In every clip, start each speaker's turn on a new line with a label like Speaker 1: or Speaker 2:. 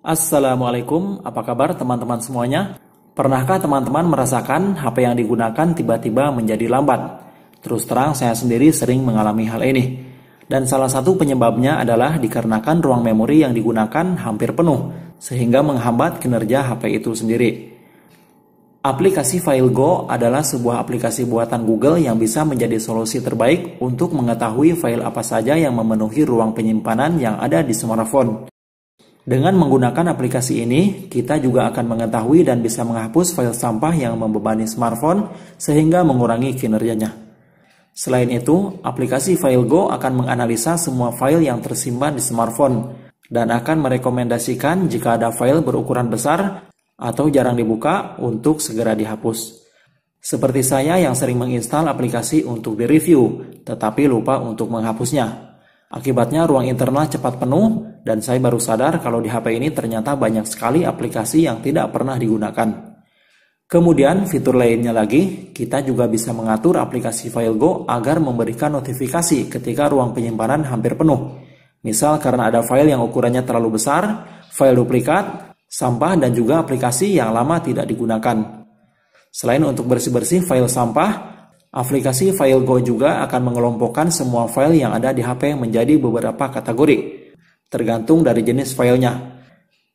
Speaker 1: Assalamualaikum, apa kabar teman-teman semuanya? Pernahkah teman-teman merasakan HP yang digunakan tiba-tiba menjadi lambat? Terus terang saya sendiri sering mengalami hal ini. Dan salah satu penyebabnya adalah dikarenakan ruang memori yang digunakan hampir penuh, sehingga menghambat kinerja HP itu sendiri. Aplikasi FileGo adalah sebuah aplikasi buatan Google yang bisa menjadi solusi terbaik untuk mengetahui file apa saja yang memenuhi ruang penyimpanan yang ada di smartphone. Dengan menggunakan aplikasi ini, kita juga akan mengetahui dan bisa menghapus file sampah yang membebani smartphone sehingga mengurangi kinerjanya. Selain itu, aplikasi FileGo akan menganalisa semua file yang tersimpan di smartphone dan akan merekomendasikan jika ada file berukuran besar atau jarang dibuka untuk segera dihapus. Seperti saya yang sering menginstal aplikasi untuk direview, tetapi lupa untuk menghapusnya. Akibatnya ruang internal cepat penuh dan saya baru sadar kalau di HP ini ternyata banyak sekali aplikasi yang tidak pernah digunakan. Kemudian fitur lainnya lagi, kita juga bisa mengatur aplikasi FileGo agar memberikan notifikasi ketika ruang penyimpanan hampir penuh. Misal karena ada file yang ukurannya terlalu besar, file duplikat, sampah dan juga aplikasi yang lama tidak digunakan. Selain untuk bersih-bersih file sampah, aplikasi FileGo juga akan mengelompokkan semua file yang ada di HP menjadi beberapa kategori tergantung dari jenis filenya.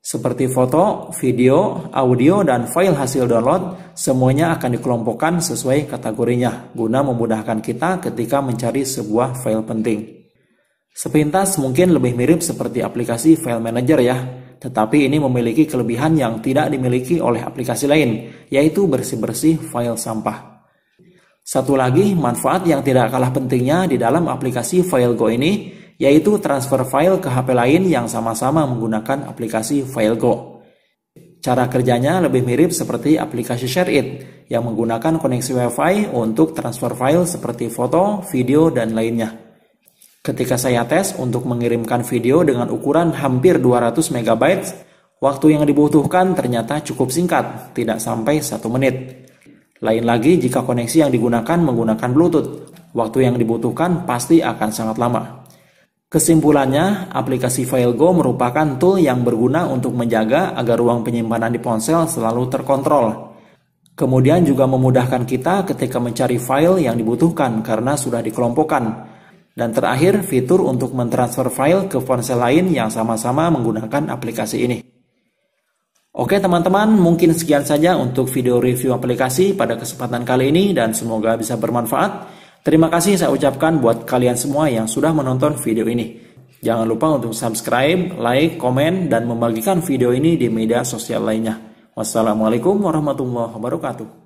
Speaker 1: Seperti foto, video, audio, dan file hasil download, semuanya akan dikelompokkan sesuai kategorinya guna memudahkan kita ketika mencari sebuah file penting. Sepintas mungkin lebih mirip seperti aplikasi file manager ya, tetapi ini memiliki kelebihan yang tidak dimiliki oleh aplikasi lain, yaitu bersih-bersih file sampah. Satu lagi manfaat yang tidak kalah pentingnya di dalam aplikasi file go ini yaitu transfer file ke HP lain yang sama-sama menggunakan aplikasi FileGo. Cara kerjanya lebih mirip seperti aplikasi ShareIt yang menggunakan koneksi Wi-Fi untuk transfer file seperti foto, video, dan lainnya. Ketika saya tes untuk mengirimkan video dengan ukuran hampir 200 MB, waktu yang dibutuhkan ternyata cukup singkat, tidak sampai 1 menit. Lain lagi jika koneksi yang digunakan menggunakan Bluetooth, waktu yang dibutuhkan pasti akan sangat lama. Kesimpulannya, aplikasi FileGo merupakan tool yang berguna untuk menjaga agar ruang penyimpanan di ponsel selalu terkontrol. Kemudian juga memudahkan kita ketika mencari file yang dibutuhkan karena sudah dikelompokkan. Dan terakhir, fitur untuk mentransfer file ke ponsel lain yang sama-sama menggunakan aplikasi ini. Oke teman-teman, mungkin sekian saja untuk video review aplikasi pada kesempatan kali ini dan semoga bisa bermanfaat. Terima kasih saya ucapkan buat kalian semua yang sudah menonton video ini. Jangan lupa untuk subscribe, like, komen, dan membagikan video ini di media sosial lainnya. Wassalamualaikum warahmatullahi wabarakatuh.